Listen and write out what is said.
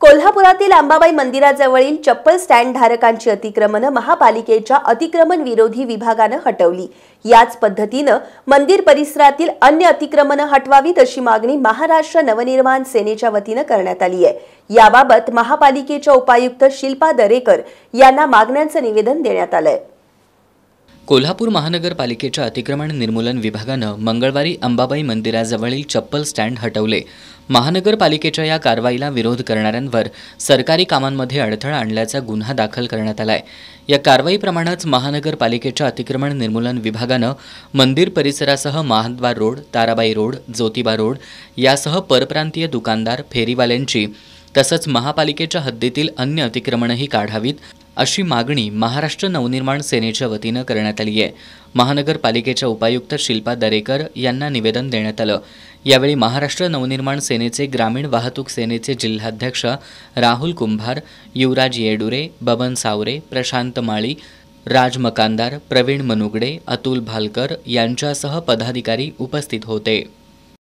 कोल्हापुरातील अंबाबाई मंदिराजवळील चप्पल स्टँड धारकांची अतिक्रमणं महापालिकेच्या अतिक्रमण विरोधी विभागानं हटवली याच पद्धतीनं मंदिर परिसरातील अन्य अतिक्रमणं हटवावीत अशी मागणी महाराष्ट्र नवनिर्माण सेनेच्या वतीनं करण्यात आली आहे याबाबत महापालिकेच्या उपायुक्त शिल्पा दरेकर यांना मागण्यांचं निवेदन देण्यात आलंय कोल्हापूर महानगरपालिकेच्या अतिक्रमण निर्मूलन विभागानं मंगळवारी अंबाबाई मंदिराजवळील चप्पल स्टँड हटवले महानगरपालिकेच्या या कारवाईला विरोध करणाऱ्यांवर सरकारी कामांमध्ये अडथळा आणल्याचा गुन्हा दाखल करण्यात आला आहे या कारवाईप्रमाणेच महानगरपालिकेच्या अतिक्रमण निर्मूलन विभागानं मंदिर परिसरासह महाद्वार road Tarabai road Jyotiba road यासह परप्रांतीय दुकानदार फेरीवाल्यांची तसंच महापालिकेच्या हद्दीतील अन्य अतिक्रमणही काढावीत अशी मागणी महाराष्ट्र नवनिर्माण सेनेच्या वतीनं करण्यात आली आहे महानगरपालिकेच्या उपायुक्त शिल्पा दरेकर यांना निवेदन देण्यात आलं यावेळी महाराष्ट्र नवनिर्माण सेनेचे ग्रामीण वाहतूक सेनेचे जिल्हाध्यक्ष राहुल कुंभार युवराज येडुरे बबन सावरे प्रशांत माळी राज मकानदार प्रवीण मनुगडे अतुल भालकर यांच्यासह पदाधिकारी उपस्थित होते